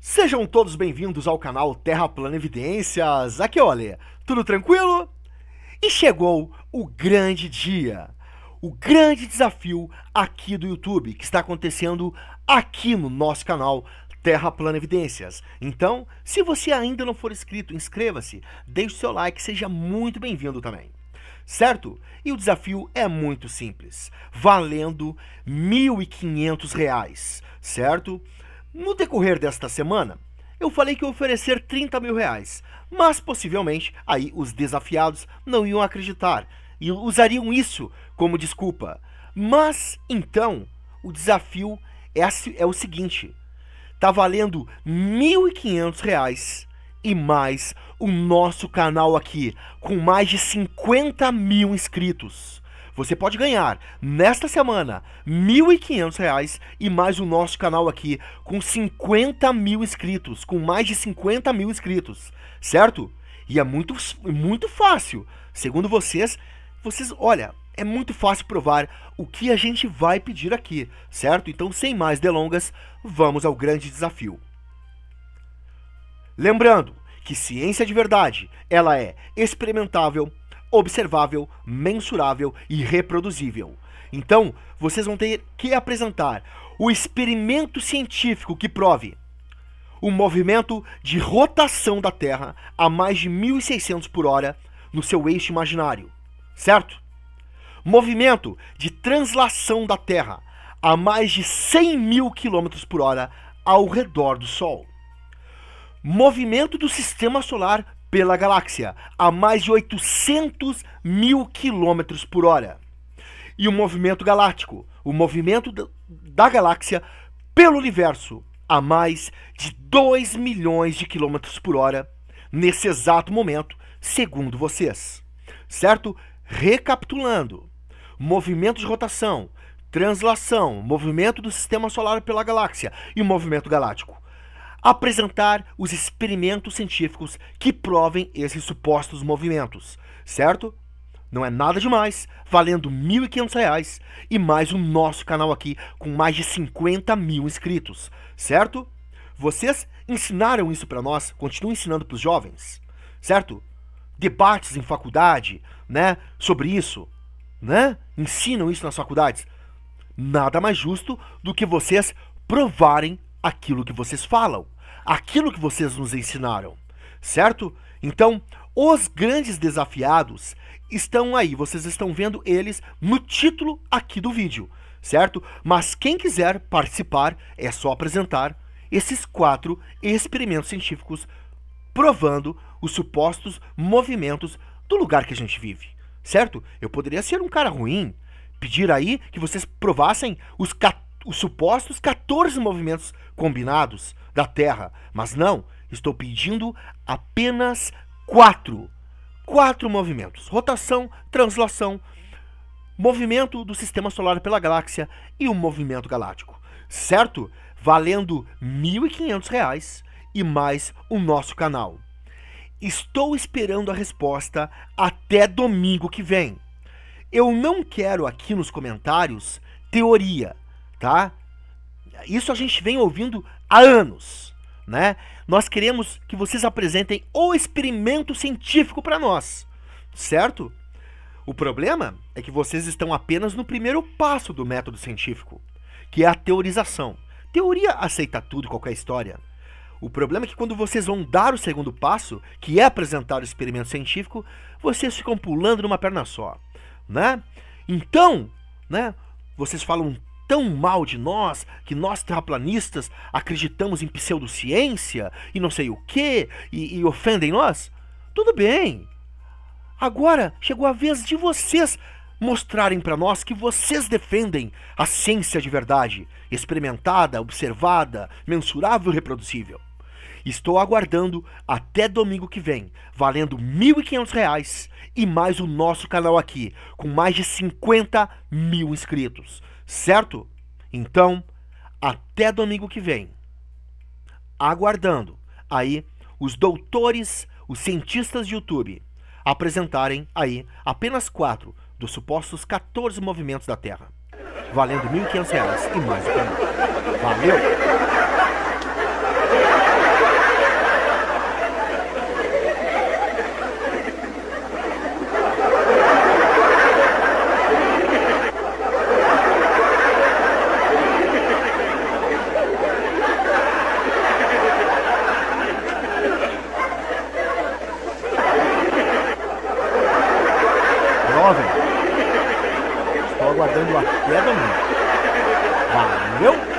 Sejam todos bem-vindos ao canal Terra Plana Evidências. Aqui, é olha, tudo tranquilo? E chegou o grande dia, o grande desafio aqui do YouTube, que está acontecendo aqui no nosso canal Terra Plana Evidências. Então, se você ainda não for inscrito, inscreva-se, deixe seu like, seja muito bem-vindo também. Certo? E o desafio é muito simples, valendo R$ 1.500, certo? No decorrer desta semana, eu falei que ia oferecer 30 mil reais, mas possivelmente aí os desafiados não iam acreditar e usariam isso como desculpa. Mas então, o desafio é, é o seguinte: tá valendo R$ 1.500 e mais o nosso canal aqui, com mais de 50 mil inscritos. Você pode ganhar nesta semana R$ 1.500 e mais o nosso canal aqui com 50 mil inscritos, com mais de 50 mil inscritos, certo? E é muito, muito fácil. Segundo vocês, vocês, olha, é muito fácil provar o que a gente vai pedir aqui, certo? Então, sem mais delongas, vamos ao grande desafio. Lembrando que ciência de verdade, ela é experimentável, observável, mensurável e reproduzível. Então, vocês vão ter que apresentar o experimento científico que prove o movimento de rotação da Terra a mais de 1600 por hora no seu eixo imaginário, certo? Movimento de translação da Terra a mais de 100 mil quilômetros por hora ao redor do Sol. Movimento do sistema solar pela galáxia a mais de 800 mil quilômetros por hora. E o movimento galáctico, o movimento da galáxia pelo universo a mais de 2 milhões de quilômetros por hora nesse exato momento, segundo vocês. Certo? Recapitulando: movimento de rotação, translação, movimento do sistema solar pela galáxia e o movimento galáctico apresentar os experimentos científicos que provem esses supostos movimentos, certo? Não é nada demais, valendo R$ 1.500 e mais o nosso canal aqui com mais de 50 mil inscritos, certo? Vocês ensinaram isso para nós, continuam ensinando para os jovens, certo? Debates em faculdade, né, sobre isso, né? Ensinam isso nas faculdades. Nada mais justo do que vocês provarem aquilo que vocês falam, aquilo que vocês nos ensinaram, certo? Então, os grandes desafiados estão aí, vocês estão vendo eles no título aqui do vídeo, certo? Mas quem quiser participar, é só apresentar esses quatro experimentos científicos provando os supostos movimentos do lugar que a gente vive, certo? Eu poderia ser um cara ruim, pedir aí que vocês provassem os 14 os supostos 14 movimentos combinados da Terra. Mas não, estou pedindo apenas quatro. Quatro movimentos: rotação, translação, movimento do sistema solar pela galáxia e o movimento galáctico. Certo? Valendo R$ 1.500 e mais o nosso canal. Estou esperando a resposta até domingo que vem. Eu não quero aqui nos comentários teoria tá? Isso a gente vem ouvindo há anos, né? Nós queremos que vocês apresentem o experimento científico para nós, certo? O problema é que vocês estão apenas no primeiro passo do método científico, que é a teorização. Teoria aceita tudo, qualquer história. O problema é que quando vocês vão dar o segundo passo, que é apresentar o experimento científico, vocês ficam pulando numa perna só, né? Então, né? Vocês falam tão mal de nós que nós terraplanistas acreditamos em pseudociência e não sei o que e, ofendem nós? Tudo bem. Agora chegou a vez de vocês mostrarem para nós que vocês defendem a ciência de verdade, experimentada, observada, mensurável e reproduzível. Estou aguardando até domingo que vem, valendo R$ 1.500 e mais o nosso canal aqui, com mais de 50 mil inscritos certo? Então, até domingo que vem. Aguardando aí os doutores, os cientistas de YouTube apresentarem aí apenas quatro dos supostos 14 movimentos da Terra, valendo R$ 1.500 e mais o canal. Valeu! jovem. Estou aguardando a queda. Valeu!